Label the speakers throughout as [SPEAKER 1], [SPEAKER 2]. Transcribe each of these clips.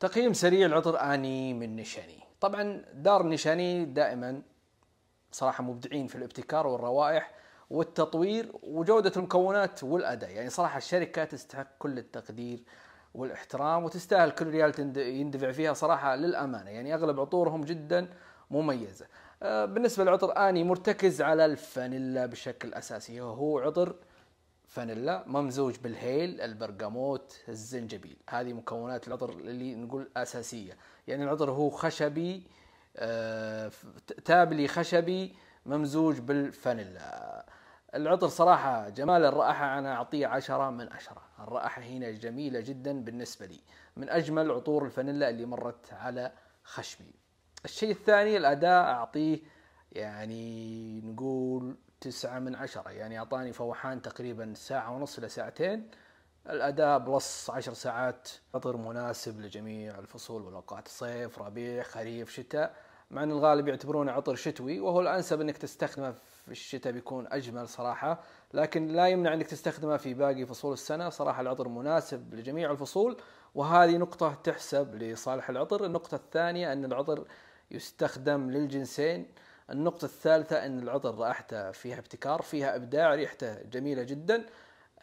[SPEAKER 1] تقييم سريع العطر اني من نشاني طبعا دار نشاني دائما صراحه مبدعين في الابتكار والروائح والتطوير وجوده المكونات والاداء يعني صراحه الشركه تستحق كل التقدير والاحترام وتستاهل كل ريال يندفع فيها صراحه للامانه يعني اغلب عطورهم جدا مميزه آه، بالنسبه لعطر اني مرتكز على الفانيلا بشكل اساسي هو عطر فانيلا ممزوج بالهيل البرقموت الزنجبيل هذه مكونات العطر اللي نقول اساسيه يعني العطر هو خشبي آه، تابلي خشبي ممزوج بالفانيلا العطر صراحة جمال الرائحة أنا أعطيه عشرة من عشرة الرائحة هنا جميلة جدا بالنسبة لي من أجمل عطور الفانيلا اللي مرت على خشمي الشيء الثاني الأداء أعطيه يعني نقول تسعة من عشرة يعني أعطاني فوحان تقريبا ساعة ونص إلى ساعتين الأداء بلس عشر ساعات فطر مناسب لجميع الفصول والأوقات صيف ربيع خريف شتاء مع أن الغالب يعتبرونه عطر شتوي وهو الأنسب أنك تستخدمه في الشتاء بيكون أجمل صراحة لكن لا يمنع أنك تستخدمه في باقي فصول السنة صراحة العطر مناسب لجميع الفصول وهذه نقطة تحسب لصالح العطر النقطة الثانية أن العطر يستخدم للجنسين النقطة الثالثة أن العطر رائحته فيها ابتكار فيها إبداع ريحته جميلة جدا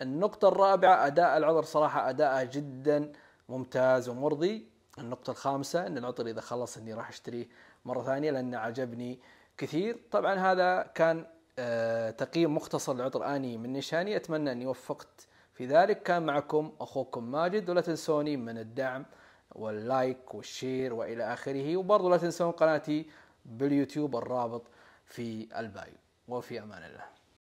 [SPEAKER 1] النقطة الرابعة أداء العطر صراحة أداءه جدا ممتاز ومرضي النقطة الخامسة أن العطر إذا خلص أني راح أشتريه مرة ثانية لأنه عجبني كثير طبعا هذا كان آه، تقييم مختصر لعطر آني من نشاني أتمنى أني وفقت في ذلك كان معكم أخوكم ماجد ولا تنسوني من الدعم واللايك والشير والى اخره وبرضه لا تنسون قناتي باليوتيوب الرابط في البايو وفي امان الله